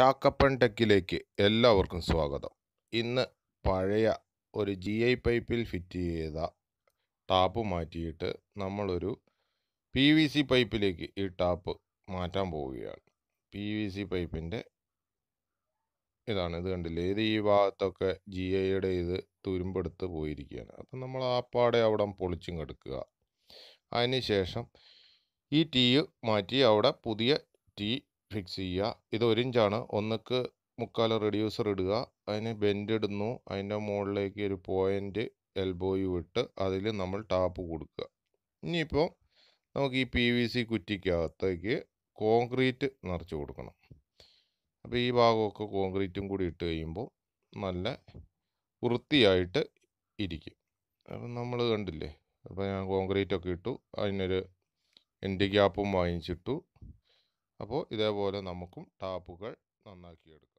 ചാക്കപ്പൻ ടെക്കിലേക്ക് എല്ലാവർക്കും സ്വാഗതം ഇന്ന് പഴയ ഒരു ജി ഐ പൈപ്പിൽ ഫിറ്റ് ചെയ്ത ടാപ്പ് മാറ്റിയിട്ട് നമ്മളൊരു പി വി സി പൈപ്പിലേക്ക് ഈ ടാപ്പ് മാറ്റാൻ പോവുകയാണ് പി വി സി പൈപ്പിൻ്റെ ഇതാണ് ഇത് കണ്ടില്ലേ ഇത് ഈ ഭാഗത്തൊക്കെ ജി ഐയുടെ ഇത് തുരുമ്പെടുത്ത് പോയിരിക്കുകയാണ് അപ്പം നമ്മൾ ആപ്പാടെ അവിടെ പൊളിച്ചും കെടുക്കുക അതിനുശേഷം ഈ ടീ മാറ്റി അവിടെ പുതിയ ടീ ഫിക്സ് ചെയ്യുക ഇത് ഒരു ഇഞ്ചാണ് ഒന്നക്ക് മുക്കാൽ റെഡ്യൂസർ ഇടുക അതിന് ബെൻഡ് ഇടുന്നു അതിൻ്റെ മുകളിലേക്ക് ഒരു പോയിൻ്റ് എൽബോയും ഇട്ട് അതിൽ നമ്മൾ ടാപ്പ് കൊടുക്കുക ഇനിയിപ്പോൾ നമുക്ക് ഈ പി വി സി കുറ്റിക്കകത്തേക്ക് കോൺക്രീറ്റ് നിറച്ച് കൊടുക്കണം അപ്പോൾ ഈ ഭാഗമൊക്കെ കോൺക്രീറ്റും കൂടി ഇട്ട് കഴിയുമ്പോൾ നല്ല വൃത്തിയായിട്ട് ഇരിക്കും അപ്പം നമ്മൾ കണ്ടില്ലേ അപ്പോൾ ഞാൻ കോൺക്രീറ്റൊക്കെ ഇട്ടു അതിനൊരു എൻഡ് ഗ്യാപ്പും വാങ്ങിച്ചിട്ടു അപ്പോൾ ഇതേപോലെ നമുക്കും ടാപ്പുകൾ നന്നാക്കിയെടുക്കാം